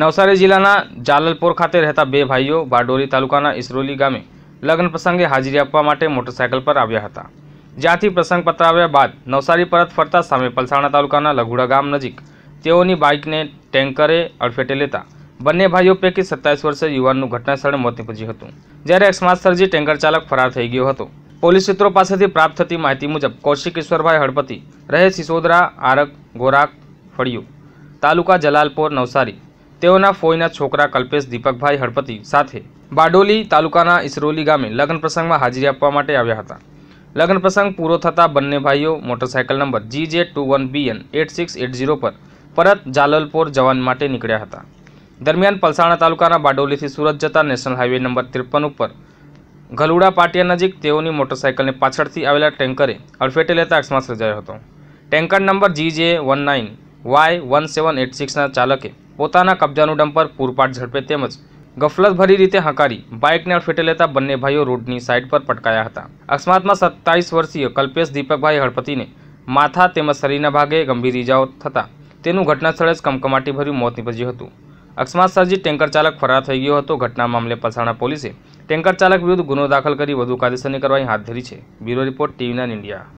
નવસારી જિલ્લાના જાલલપોર ખાતે રહેતા બે ભાઈઓ બારડોલી તાલુકાના ઇસરોલી ગામે લગ્ન પ્રસંગે હાજરી આપવા માટે મોટરસાયકલ પર આવ્યા હતા જ્યાંથી પ્રસંગ પતાવ્યા બાદ નવસારી પરત ફરતા સામે પલસાણા તાલુકાના લઘુડા ગામ નજીક તેઓની બાઇકને ટેન્કરે અડફેટે લેતા બંને ભાઈઓ પૈકી સત્તાવીસ વર્ષે યુવાનનું ઘટનાસ્થળે મોત નીપજ્યું હતું જ્યારે અકસ્માત સર્જી ટેન્કર ચાલક ફરાર થઈ ગયો હતો પોલીસ સૂત્રો પાસેથી પ્રાપ્ત થતી માહિતી મુજબ કૌશિક ઈશ્વરભાઈ હળપતિ રહે સિસોદરા આરક ગોરાક ફળિયું તાલુકા જલાલપોર નવસારી તેઓના ફોઈના છોકરા કલ્પેશ દીપકભાઈ હળપતિ સાથે બારડોલી તાલુકાના ઇસરોલી ગામે લગ્ન પ્રસંગમાં હાજરી આપવા માટે આવ્યા હતા લગ્ન પ્રસંગ પૂરો થતાં બંને ભાઈઓ motorcycle number G J two one BN eight six eight zero પર પરત જાલલપોર જવાન માટે નીકળ્યા હતા દરમિયાન પલસાણા તાલુકાના બારડોલીથી સુરત જતા નેશનલ હાઈવે નંબર ત્રેપન ઉપર ગલુડા પાટિયા નજીક તેઓની મોટરસાયકલને પાછળથી આવેલા ટેન્કરે અડફેટે લેતા અકસ્માત સર્જાયો હતો tanker number G J one nine Y one seven eight સિક્સના ચાલકે પોતાના કબજાનું ડમ્પર પૂરપાટ ઝડપે તેમજ ગફલતભરી રીતે હંકારી બાઇકને અડફેટે લેતા બંને ભાઈઓ રોડની સાઇડ પર પટકાયા હતા અકસ્માતમાં સત્તાવીસ વર્ષીય કલ્પેશ દીપકભાઈ હળપતિને માથા તેમજ શરીરના ભાગે ગંભીર ઇજાઓ થતાં તેનું ઘટનાસ્થળે જ કમકમાટીભર્યું મોત નીપજ્યું હતું અકસ્માત સર્જી ટેન્કર ચાલક ફરાર થઈ ગયો હતો ઘટના મામલે પલસાણા પોલીસે ટેન્કર ચાલક વિરુદ્ધ ગુનો દાખલ કરી વધુ કાયદેસરની કાર્યવાહી હાથ ધરી છે બ્યુરો રિપોર્ટ ટીવી ઇન્ડિયા